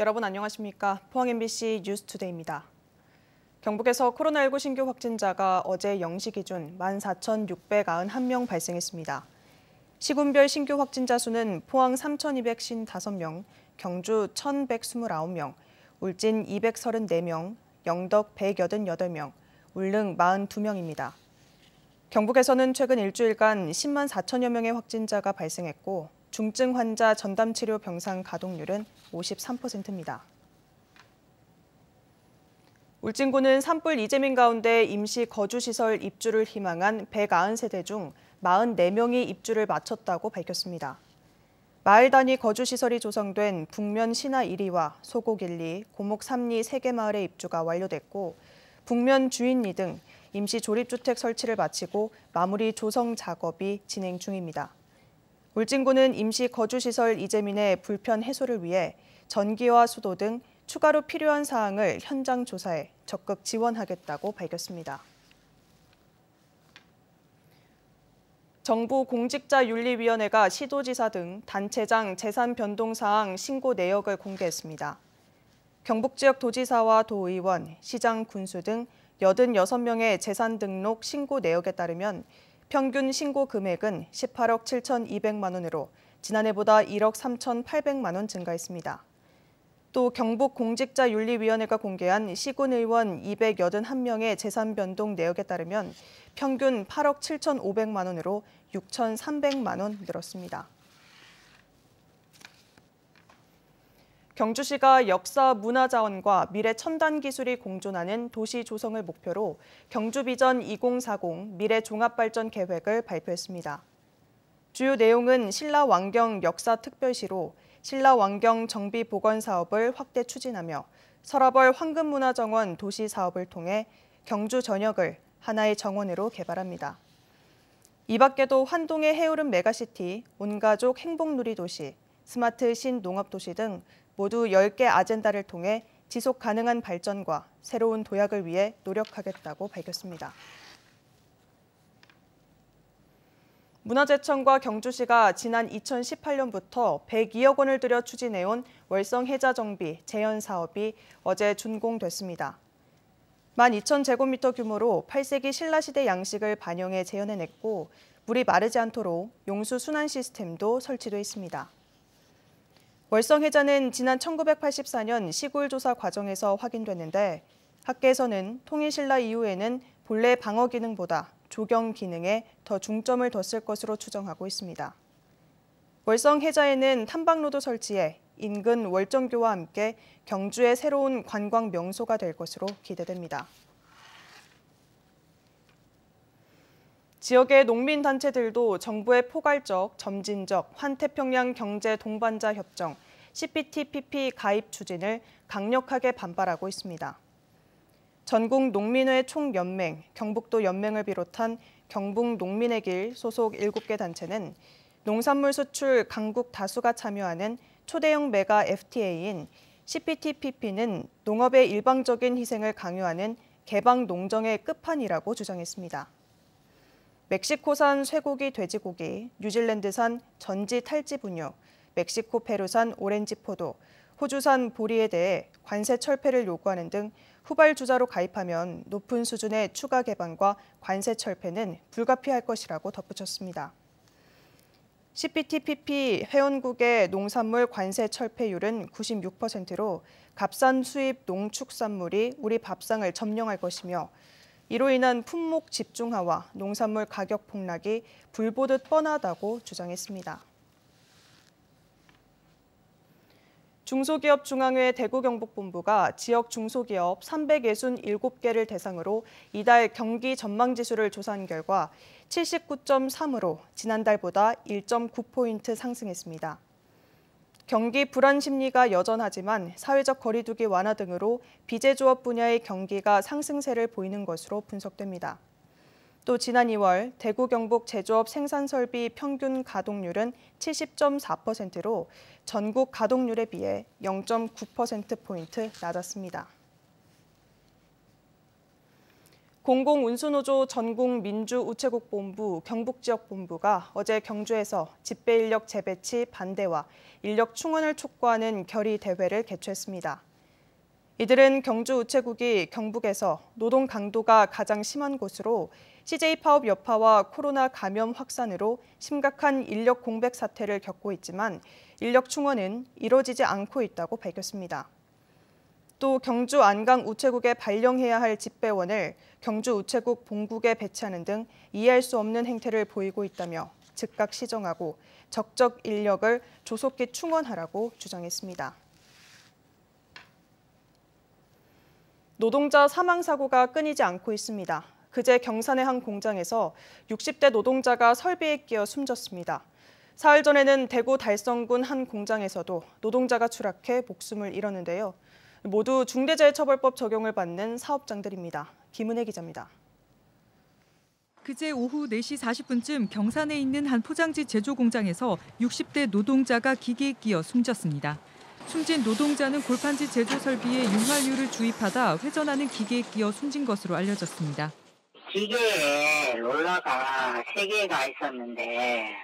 여러분 안녕하십니까? 포항 MBC 뉴스투데이입니다. 경북에서 코로나19 신규 확진자가 어제 0시 기준 14,691명 발생했습니다. 시군별 신규 확진자 수는 포항 3,255명, 경주 1,129명, 울진 234명, 영덕 188명, 울릉 42명입니다. 경북에서는 최근 일주일간 10만 4천여 명의 확진자가 발생했고 중증 환자 전담 치료 병상 가동률은 53%입니다. 울진군은 산불 이재민 가운데 임시 거주시설 입주를 희망한 190세대 중 44명이 입주를 마쳤다고 밝혔습니다. 마을 단위 거주시설이 조성된 북면 신하 1위와 소곡 1리, 고목 3리 3개 마을의 입주가 완료됐고 북면 주인리 등 임시 조립주택 설치를 마치고 마무리 조성 작업이 진행 중입니다. 울진군은 임시 거주시설 이재민의 불편 해소를 위해 전기와 수도 등 추가로 필요한 사항을 현장 조사해 적극 지원하겠다고 밝혔습니다. 정부 공직자윤리위원회가 시도지사 등 단체장 재산 변동 사항 신고 내역을 공개했습니다. 경북 지역 도지사와 도의원, 시장 군수 등 86명의 재산 등록 신고 내역에 따르면 평균 신고 금액은 18억 7,200만 원으로 지난해보다 1억 3,800만 원 증가했습니다. 또 경북 공직자윤리위원회가 공개한 시군의원 281명의 재산 변동 내역에 따르면 평균 8억 7,500만 원으로 6,300만 원 늘었습니다. 경주시가 역사 문화 자원과 미래 첨단 기술이 공존하는 도시 조성을 목표로 경주 비전 2040 미래 종합 발전 계획을 발표했습니다. 주요 내용은 신라 왕경 역사 특별시로 신라 왕경 정비 복원 사업을 확대 추진하며 서라벌 황금문화정원 도시 사업을 통해 경주 전역을 하나의 정원으로 개발합니다. 이 밖에도 환동의 해오름 메가시티, 온가족 행복누리도시, 스마트 신농업도시 등 모두 10개 아젠다를 통해 지속 가능한 발전과 새로운 도약을 위해 노력하겠다고 밝혔습니다. 문화재청과 경주시가 지난 2018년부터 102억 원을 들여 추진해온 월성 해자 정비 재현 사업이 어제 준공됐습니다. 12,000제곱미터 규모로 8세기 신라시대 양식을 반영해 재현해냈고 물이 마르지 않도록 용수 순환 시스템도 설치돼 있습니다. 월성해자는 지난 1984년 시골조사 과정에서 확인됐는데 학계에서는 통일신라 이후에는 본래 방어 기능보다 조경 기능에 더 중점을 뒀을 것으로 추정하고 있습니다. 월성해자에는 탐방로도 설치해 인근 월정교와 함께 경주의 새로운 관광 명소가 될 것으로 기대됩니다. 지역의 농민단체들도 정부의 포괄적, 점진적, 환태평양 경제 동반자 협정, CPTPP 가입 추진을 강력하게 반발하고 있습니다. 전국 농민회 총연맹, 경북도 연맹을 비롯한 경북 농민의 길 소속 7개 단체는 농산물 수출 강국 다수가 참여하는 초대형 메가 FTA인 CPTPP는 농업의 일방적인 희생을 강요하는 개방 농정의 끝판이라고 주장했습니다. 멕시코산 쇠고기 돼지고기, 뉴질랜드산 전지 탈지 분유, 멕시코 페루산 오렌지포도, 호주산 보리에 대해 관세 철폐를 요구하는 등 후발 주자로 가입하면 높은 수준의 추가 개방과 관세 철폐는 불가피할 것이라고 덧붙였습니다. CPTPP 회원국의 농산물 관세 철폐율은 96%로 값싼 수입 농축산물이 우리 밥상을 점령할 것이며 이로 인한 품목 집중화와 농산물 가격 폭락이 불보듯 뻔하다고 주장했습니다. 중소기업중앙회 대구경북본부가 지역 중소기업 367개를 대상으로 이달 경기 전망지수를 조사한 결과 79.3으로 지난달보다 1.9포인트 상승했습니다. 경기 불안 심리가 여전하지만 사회적 거리두기 완화 등으로 비제조업 분야의 경기가 상승세를 보이는 것으로 분석됩니다. 또 지난 2월 대구 경북 제조업 생산 설비 평균 가동률은 70.4%로 전국 가동률에 비해 0.9%포인트 낮았습니다. 공공운수노조 전국민주우체국본부 경북지역본부가 어제 경주에서 집배인력 재배치 반대와 인력 충원을 촉구하는 결의대회를 개최했습니다. 이들은 경주 우체국이 경북에서 노동 강도가 가장 심한 곳으로 CJ 파업 여파와 코로나 감염 확산으로 심각한 인력 공백 사태를 겪고 있지만 인력 충원은 이뤄지지 않고 있다고 밝혔습니다. 또 경주 안강 우체국에 발령해야 할 집배원을 경주 우체국 본국에 배치하는 등 이해할 수 없는 행태를 보이고 있다며 즉각 시정하고 적적 인력을 조속히 충원하라고 주장했습니다. 노동자 사망 사고가 끊이지 않고 있습니다. 그제 경산의 한 공장에서 60대 노동자가 설비에 끼어 숨졌습니다. 사흘 전에는 대구 달성군 한 공장에서도 노동자가 추락해 목숨을 잃었는데요. 모두 중대재해처벌법 적용을 받는 사업장들입니다. 김은혜 기자입니다. 그제 오후 4시 40분쯤 경산에 있는 한 포장지 제조 공장에서 60대 노동자가 기계에 끼어 숨졌습니다. 숨진 노동자는 골판지 제조 설비에 융화유를 주입하다 회전하는 기계에 끼어 숨진 것으로 알려졌습니다. 기계에 롤러가 3개가 있었는데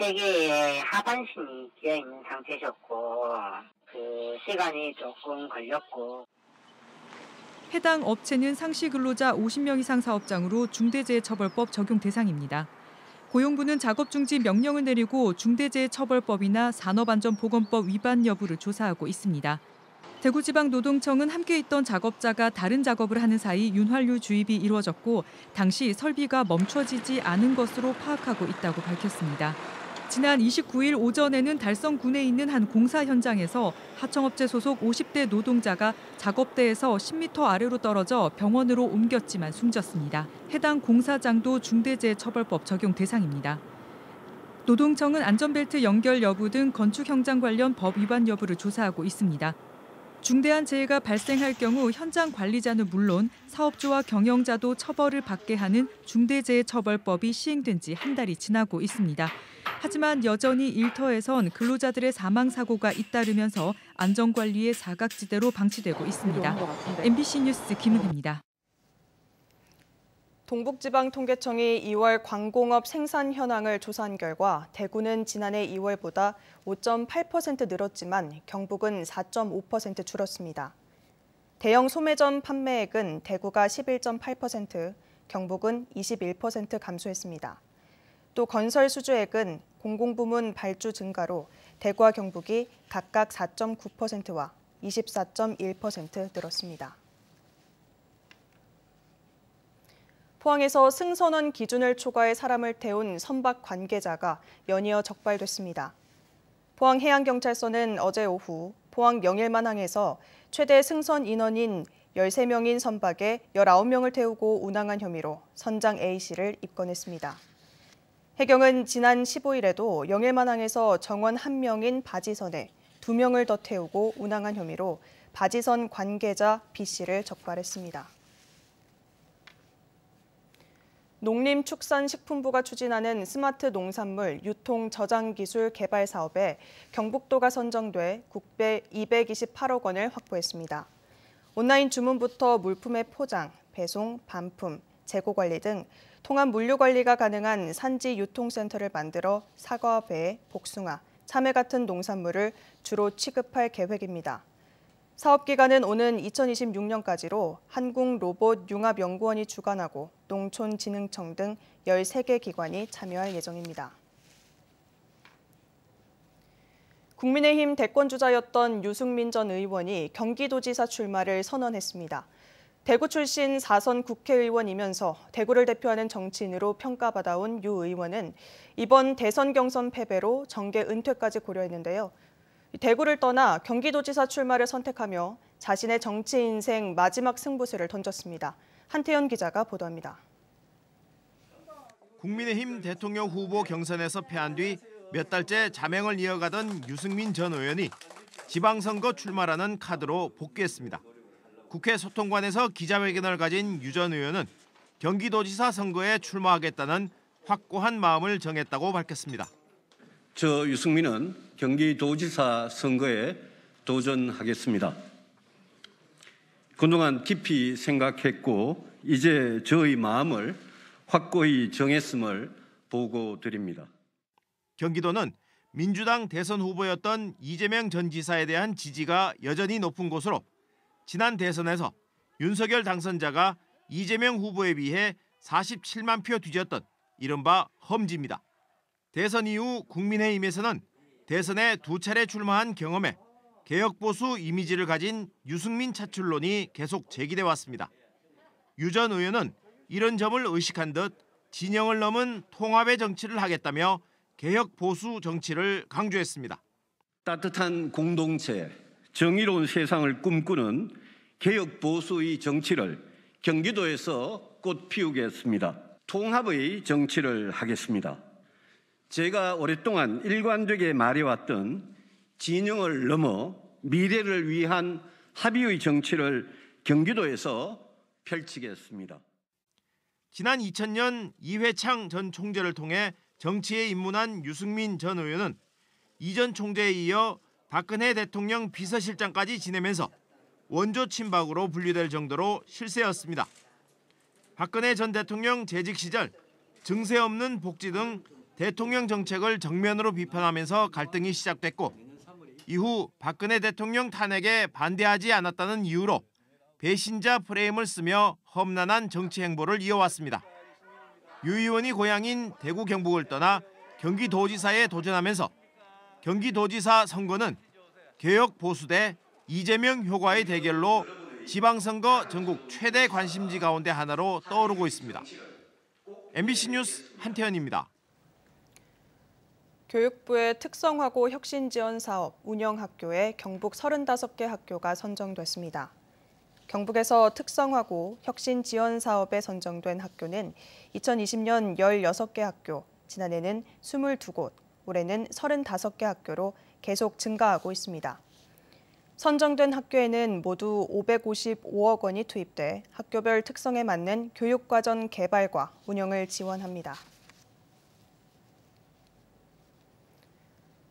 3개의 하반신이 끼어 있는 상태셨고 그 시간이 조금 걸렸고 해당 업체는 상시 근로자 50명 이상 사업장으로 중대재해처벌법 적용 대상입니다. 고용부는 작업 중지 명령을 내리고 중대재해처벌법이나 산업안전보건법 위반 여부를 조사하고 있습니다. 대구지방노동청은 함께 있던 작업자가 다른 작업을 하는 사이 윤활유 주입이 이루어졌고 당시 설비가 멈춰지지 않은 것으로 파악하고 있다고 밝혔습니다. 지난 29일 오전에는 달성군에 있는 한 공사 현장에서 하청업체 소속 50대 노동자가 작업대에서 10m 아래로 떨어져 병원으로 옮겼지만 숨졌습니다. 해당 공사장도 중대재해처벌법 적용 대상입니다. 노동청은 안전벨트 연결 여부 등 건축 현장 관련 법 위반 여부를 조사하고 있습니다. 중대한 재해가 발생할 경우 현장 관리자는 물론 사업주와 경영자도 처벌을 받게 하는 중대재해처벌법이 시행된 지 한 달이 지나고 있습니다. 하지만 여전히 일터에선 근로자들의 사망 사고가 잇따르면서 안전관리의 사각지대로 방치되고 있습니다. MBC 뉴스 김은혜입니다. 동북지방통계청이 2월 광공업 생산 현황을 조사한 결과 대구는 지난해 2월보다 5.8% 늘었지만 경북은 4.5% 줄었습니다. 대형 소매점 판매액은 대구가 11.8%, 경북은 21% 감소했습니다. 또 건설 수주액은 공공부문 발주 증가로 대구와 경북이 각각 4.9%와 24.1% 늘었습니다. 포항에서 승선원 기준을 초과해 사람을 태운 선박 관계자가 연이어 적발됐습니다. 포항해양경찰서는 어제 오후 포항 영일만항에서 최대 승선 인원인 13명인 선박에 19명을 태우고 운항한 혐의로 선장 A씨를 입건했습니다. 해경은 지난 15일에도 영일만항에서 정원 1명인 바지선에 2명을 더 태우고 운항한 혐의로 바지선 관계자 B씨를 적발했습니다. 농림축산식품부가 추진하는 스마트 농산물 유통 저장 기술 개발 사업에 경북도가 선정돼 국배 228억 원을 확보했습니다. 온라인 주문부터 물품의 포장, 배송, 반품, 재고 관리 등 통합 물류 관리가 가능한 산지 유통센터를 만들어 사과, 배, 복숭아, 참외 같은 농산물을 주로 취급할 계획입니다. 사업 기간은 오는 2026년까지로 한국로봇융합연구원이 주관하고 농촌진흥청 등 13개 기관이 참여할 예정입니다. 국민의힘 대권주자였던 유승민 전 의원이 경기도지사 출마를 선언했습니다. 대구 출신 4선 국회의원이면서 대구를 대표하는 정치인으로 평가받아온 유 의원은 이번 대선 경선 패배로 정계 은퇴까지 고려했는데요. 대구를 떠나 경기도지사 출마를 선택하며 자신의 정치 인생 마지막 승부수를 던졌습니다. 한태현 기자가 보도합니다. 국민의힘 대통령 후보 경선에서 패한 뒤 몇 달째 자맹을 이어가던 유승민 전 의원이 지방선거 출마라는 카드로 복귀했습니다. 국회 소통관에서 기자회견을 가진 유 전 의원은 경기도지사 선거에 출마하겠다는 확고한 마음을 정했다고 밝혔습니다. 저 유승민은 경기도지사 선거에 도전하겠습니다. 그동안 깊이 생각했고 이제 저의 마음을 확고히 정했음을 보고 드립니다. 경기도는 민주당 대선 후보였던 이재명 전 지사에 대한 지지가 여전히 높은 곳으로 지난 대선에서 윤석열 당선자가 이재명 후보에 비해 47만 표 뒤졌던 이른바 험지입니다. 대선 이후 국민의힘에서는 대선에 두 차례 출마한 경험에 개혁보수 이미지를 가진 유승민 차출론이 계속 제기돼 왔습니다. 유전 의원은 이런 점을 의식한 듯 진영을 넘은 통합의 정치를 하겠다며 개혁보수 정치를 강조했습니다. 따뜻한 공동체, 정의로운 세상을 꿈꾸는 개혁보수의 정치를 경기도에서 꽃 피우겠습니다. 통합의 정치를 하겠습니다. 제가 오랫동안 일관되게 말해왔던 진영을 넘어 미래를 위한 합의의 정치를 경기도에서 펼치겠습니다. 지난 2000년 이회창 전 총재를 통해 정치에 입문한 유승민 전 의원은 이전 총재에 이어 박근혜 대통령 비서실장까지 지내면서 원조 친박으로 분류될 정도로 실세였습니다. 박근혜 전 대통령 재직 시절 증세 없는 복지 등 대통령 정책을 정면으로 비판하면서 갈등이 시작됐고 이후 박근혜 대통령 탄핵에 반대하지 않았다는 이유로 배신자 프레임을 쓰며 험난한 정치 행보를 이어왔습니다. 유 의원이 고향인 대구 경북을 떠나 경기도지사에 도전하면서 경기도지사 선거는 개혁 보수 대 이재명 효과의 대결로 지방선거 전국 최대 관심지 가운데 하나로 떠오르고 있습니다. MBC 뉴스 한태현입니다. 교육부의 특성화고 혁신 지원 사업 운영 학교에 경북 35개 학교가 선정됐습니다. 경북에서 특성화고 혁신 지원 사업에 선정된 학교는 2020년 16개 학교, 지난해는 22곳, 올해는 35개 학교로 계속 증가하고 있습니다. 선정된 학교에는 모두 555억 원이 투입돼 학교별 특성에 맞는 교육과정 개발과 운영을 지원합니다.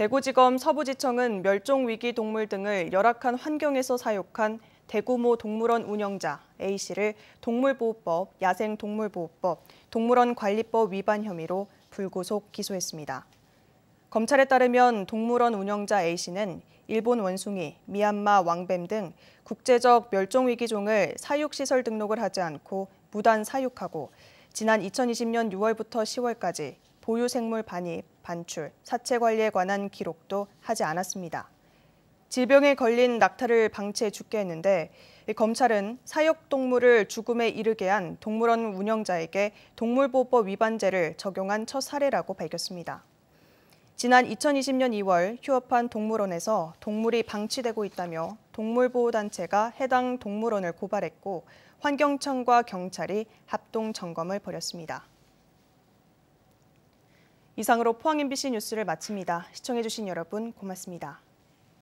대구지검 서부지청은 멸종위기 동물 등을 열악한 환경에서 사육한 대구모 동물원 운영자 A씨를 동물보호법, 야생동물보호법, 동물원관리법 위반 혐의로 불구속 기소했습니다. 검찰에 따르면 동물원 운영자 A씨는 일본 원숭이, 미얀마 왕뱀 등 국제적 멸종위기종을 사육시설 등록을 하지 않고 무단 사육하고 지난 2020년 6월부터 10월까지 보유생물 반입, 반출, 사체 관리에 관한 기록도 하지 않았습니다. 질병에 걸린 낙타를 방치해 죽게 했는데 검찰은 사육동물을 죽음에 이르게 한 동물원 운영자에게 동물보호법 위반죄를 적용한 첫 사례라고 밝혔습니다. 지난 2020년 2월 휴업한 동물원에서 동물이 방치되고 있다며 동물보호단체가 해당 동물원을 고발했고 환경청과 경찰이 합동 점검을 벌였습니다. 이상으로 포항 MBC 뉴스를 마칩니다. 시청해주신 여러분 고맙습니다.